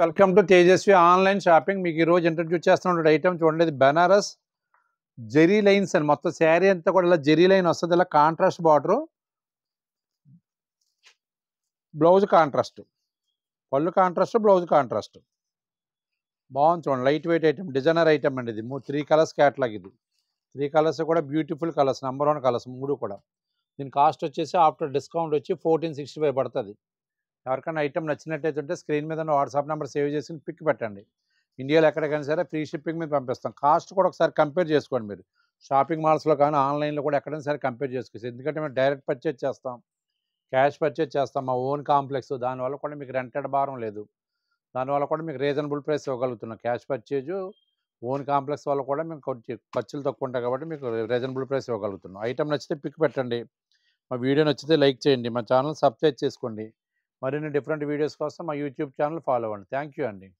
welcome to Tejaswi online shopping మీకు ఈరోజు introduce చేస్తున్న ఐటమ్ చూడండి ఇది బెనారస్ జెరీ లైన్స్ అని మొత్తం శారీ అంతా కూడా ఇలా జెరీ లైన్ వస్తుంది ఇలా కాంట్రాస్ట్ బార్డరు బ్లౌజ్ కాంట్రాస్ట్ పళ్ళు కాంట్రాస్ట్ బ్లౌజ్ కాంట్రాస్ట్ బాగుంది చూడండి light weight item designer item అండి ఇది త్రీ కలర్స్ క్యాట్లాగ్ ఇది త్రీ కలర్స్ కూడా beautiful colours number one colours మూడు కూడా దీని కాస్ట్ వచ్చేసి ఆఫ్టర్ డిస్కౌంట్ వచ్చి ఫోర్టీన్ సిక్స్టీ ఫైవ్ పడుతుంది ఎవరికైనా ఐటమ్ నచ్చినట్టయితే ఉంటే స్క్రీన్ మీద వాట్సాప్ నెంబర్ సేవ్ చేసుకుని పిక్ పెట్టండి ఇండియాలో ఎక్కడికైనా సరే ఫ్రీ షిప్పింగ్ మీద పంపిస్తాం కాస్ట్ కూడా ఒకసారి కంపేర్ చేసుకోండి మీరు షాపింగ్ మాల్స్లో కానీ ఆన్లైన్లో కూడా ఎక్కడైనా సరే కంపేర్ చేసుకోవచ్చు ఎందుకంటే మేము డైరెక్ట్ పర్చేజ్ చేస్తాం క్యాష్ పర్చేజ్ చేస్తాం మా ఓన్ కాంప్లెక్స్ దానివల్ల కూడా మీకు రెంటెడ్ భారం లేదు దానివల్ల కూడా మీకు రీజనబుల్ ప్రైస్ ఇవ్వగలుగుతున్నాం క్యాష్ పర్చేజు ఓన్ కాంప్లెక్స్ వల్ల కూడా మేము కొంచెం ఖర్చులు తక్కువ ఉంటాయి కాబట్టి మీకు రీజనబుల్ ప్రైస్ ఇవ్వగలుగుతున్నాం ఐటమ్ నచ్చితే పిక్ పెట్టండి మా వీడియో నచ్చితే లైక్ చేయండి మా ఛానల్ సబ్స్క్రైబ్ చేసుకోండి మరిన్ని డిఫరెంట్ వీడియోస్ కోసం మా యూట్యూబ్ ఛానల్ ఫాలో అవ్వండి థ్యాంక్ యూ అండి